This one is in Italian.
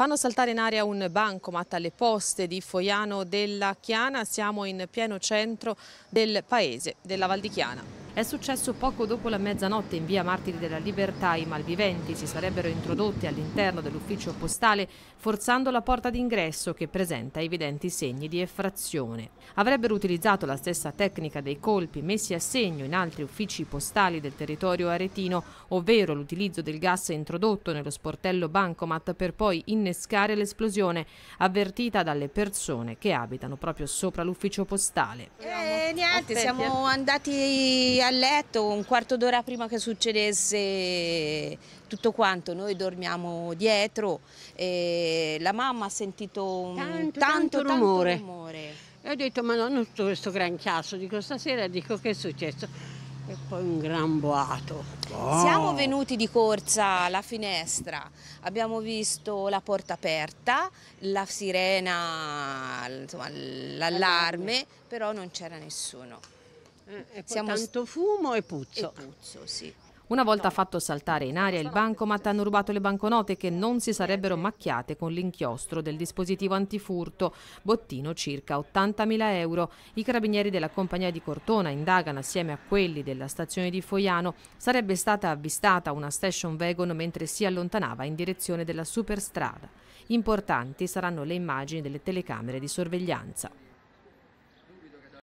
Fanno saltare in aria un bancomat alle poste di Foiano della Chiana. Siamo in pieno centro del paese della Val di Chiana. È successo poco dopo la mezzanotte in via Martiri della Libertà. I malviventi si sarebbero introdotti all'interno dell'ufficio postale forzando la porta d'ingresso che presenta evidenti segni di effrazione. Avrebbero utilizzato la stessa tecnica dei colpi messi a segno in altri uffici postali del territorio aretino, ovvero l'utilizzo del gas introdotto nello sportello Bancomat per poi innescare l'esplosione avvertita dalle persone che abitano proprio sopra l'ufficio postale. Eh, niente, siamo andati a a letto un quarto d'ora prima che succedesse tutto quanto, noi dormiamo dietro e la mamma ha sentito un tanto, tanto, tanto rumore. Tanto rumore. E ho detto ma non tutto questo gran chiasso, dico stasera dico che è successo. E poi un gran boato. Oh. Siamo venuti di corsa alla finestra, abbiamo visto la porta aperta, la sirena, l'allarme, però non c'era nessuno. Eh, Siamo tanto fumo e puzzo. E puzzo sì. Una volta fatto saltare in aria il bancomat hanno rubato le banconote che non si sarebbero macchiate con l'inchiostro del dispositivo antifurto, bottino circa 80.000 euro. I carabinieri della compagnia di Cortona indagano assieme a quelli della stazione di Foiano. Sarebbe stata avvistata una station wagon mentre si allontanava in direzione della superstrada. Importanti saranno le immagini delle telecamere di sorveglianza.